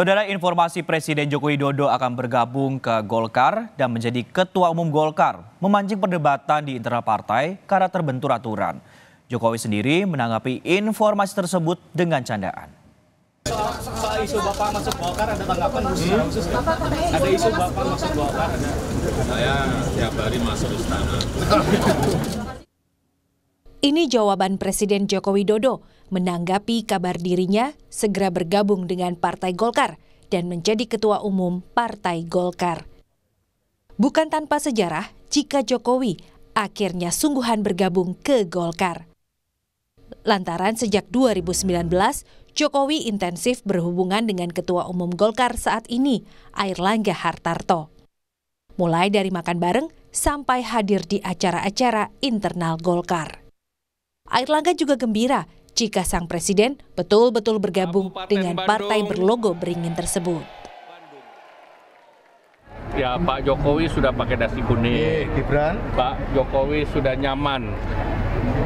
Saudara informasi Presiden Joko Widodo akan bergabung ke Golkar dan menjadi Ketua Umum Golkar memancing perdebatan di internal partai karena terbentur aturan. Jokowi sendiri menanggapi informasi tersebut dengan candaan. Soal, isu Bapak masuk Golkar ada tanggapan khusus Ada isu Bapak masuk Golkar? Saya tiap hari masuk istana. Ini jawaban Presiden Joko Widodo menanggapi kabar dirinya segera bergabung dengan Partai Golkar dan menjadi Ketua Umum Partai Golkar. Bukan tanpa sejarah jika Jokowi akhirnya sungguhan bergabung ke Golkar. Lantaran sejak 2019, Jokowi intensif berhubungan dengan Ketua Umum Golkar saat ini, Airlangga Hartarto. Mulai dari makan bareng sampai hadir di acara-acara internal Golkar. Airlangga juga gembira jika sang presiden betul-betul bergabung dengan partai berlogo beringin tersebut. Ya Pak Jokowi sudah pakai dasi kuning. Gibran. Pak Jokowi sudah nyaman.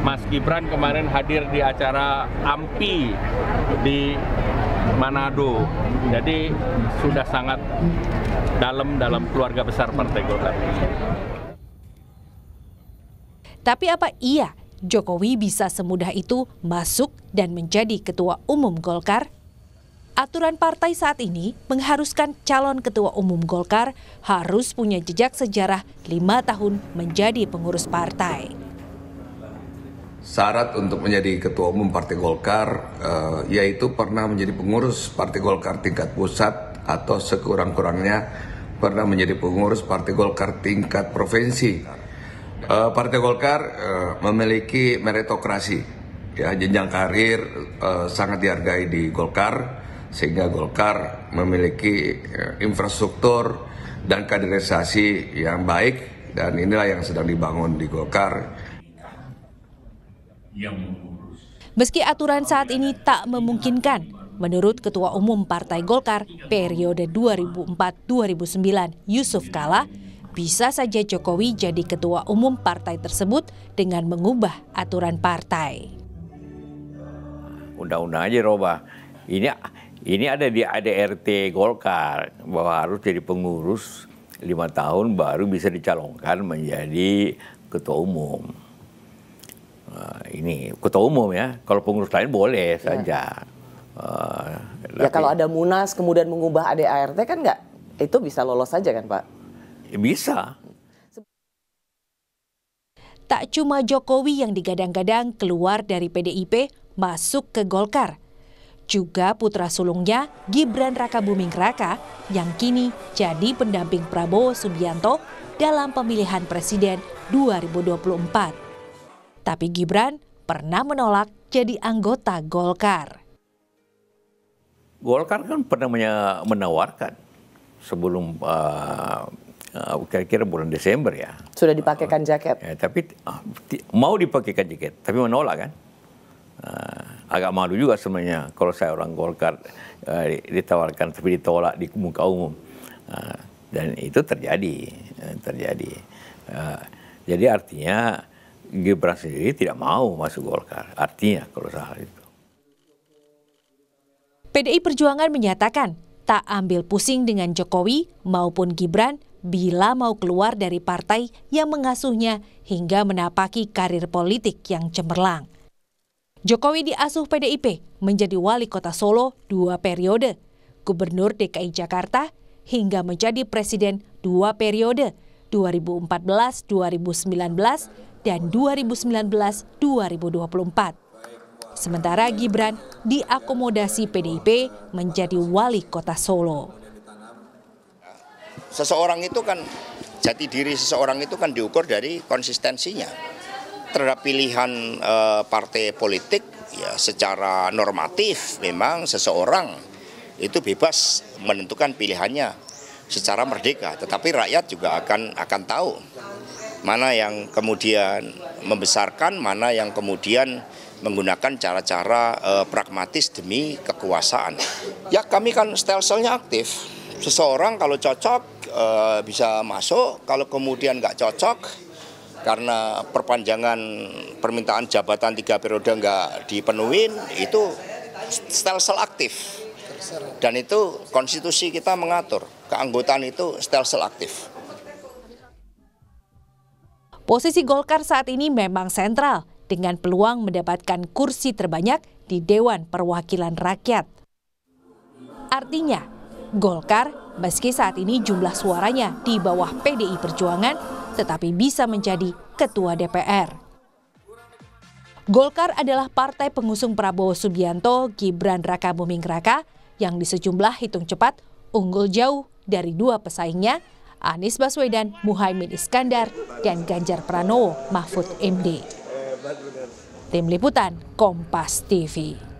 Mas Gibran kemarin hadir di acara AMPI di Manado. Jadi sudah sangat dalam dalam keluarga besar Partai Golkar. Tapi apa iya Jokowi bisa semudah itu masuk dan menjadi ketua umum Golkar? Aturan partai saat ini mengharuskan calon ketua umum Golkar harus punya jejak sejarah lima tahun menjadi pengurus partai. Syarat untuk menjadi ketua umum Partai Golkar eh, yaitu pernah menjadi pengurus Partai Golkar tingkat pusat atau sekurang-kurangnya pernah menjadi pengurus Partai Golkar tingkat provinsi uh, Partai Golkar uh, memiliki meritokrasi, ya jenjang karir uh, sangat dihargai di Golkar, sehingga Golkar memiliki uh, infrastruktur dan kaderisasi yang baik, dan inilah yang sedang dibangun di Golkar. Meski aturan saat ini tak memungkinkan, Menurut Ketua Umum Partai Golkar periode 2004-2009 Yusuf Kala, bisa saja Jokowi jadi ketua umum partai tersebut dengan mengubah aturan partai. Undang-undang aja robah. Ini ini ada di ADRT Golkar bahwa harus jadi pengurus lima tahun baru bisa dicalonkan menjadi ketua umum. Nah, ini ketua umum ya. Kalau pengurus lain boleh ya. saja. Uh, ya tapi, kalau ada munas kemudian mengubah ADART kan nggak itu bisa lolos saja kan Pak? Ya, bisa. Tak cuma Jokowi yang digadang-gadang keluar dari PDIP masuk ke Golkar, juga putra sulungnya Gibran Raka Buming Raka yang kini jadi pendamping Prabowo Subianto dalam pemilihan presiden 2024. Tapi Gibran pernah menolak jadi anggota Golkar. Golkar kan pernah menawarkan sebelum uh, Ah, kira-kira bulan Desember ya. Sudah dipakaikan jaket. Ya, tapi ah, mau dipakaikan jaket, tapi menolak kan. Ah, agak malu juga sebenarnya kalau saya orang Golkar eh, ditawarkan tapi ditolak di muka umum. dan itu terjadi, eh, terjadi. jadi artinya Gibran sendiri tidak mau masuk Golkar. Artinya kalau salah itu. PDI Perjuangan menyatakan tak ambil pusing dengan Jokowi maupun Gibran bila mau keluar dari partai yang mengasuhnya hingga menapaki karir politik yang cemerlang. Jokowi diasuh PDIP menjadi wali kota Solo dua periode, gubernur DKI Jakarta hingga menjadi presiden dua periode 2014-2019 dan 2019-2024. Sementara Gibran diakomodasi PDIP menjadi wali kota Solo seseorang itu kan jati diri seseorang itu kan diukur dari konsistensinya terhadap pilihan e, partai politik ya secara normatif memang seseorang itu bebas menentukan pilihannya secara merdeka tetapi rakyat juga akan akan tahu mana yang kemudian membesarkan mana yang kemudian menggunakan cara-cara e, pragmatis demi kekuasaan ya kami kan stelselnya aktif seseorang kalau cocok Eh, bisa masuk. Kalau kemudian nggak cocok karena perpanjangan permintaan jabatan tiga periode nggak dipenuhi, itu stelsel aktif. Dan itu konstitusi kita mengatur keanggotaan itu stelsel aktif. Posisi Golkar saat ini memang sentral dengan peluang mendapatkan kursi terbanyak di Dewan Perwakilan Rakyat. Artinya, Golkar Meski saat ini jumlah suaranya di bawah PDI Perjuangan, tetapi bisa menjadi ketua DPR. Golkar adalah partai pengusung Prabowo Subianto, Gibran Raka Buming Raka, yang di sejumlah hitung cepat unggul jauh dari dua pesaingnya, Anies Baswedan, Muhaimin Iskandar, dan Ganjar Pranowo, Mahfud MD. Tim Liputan, Kompas TV.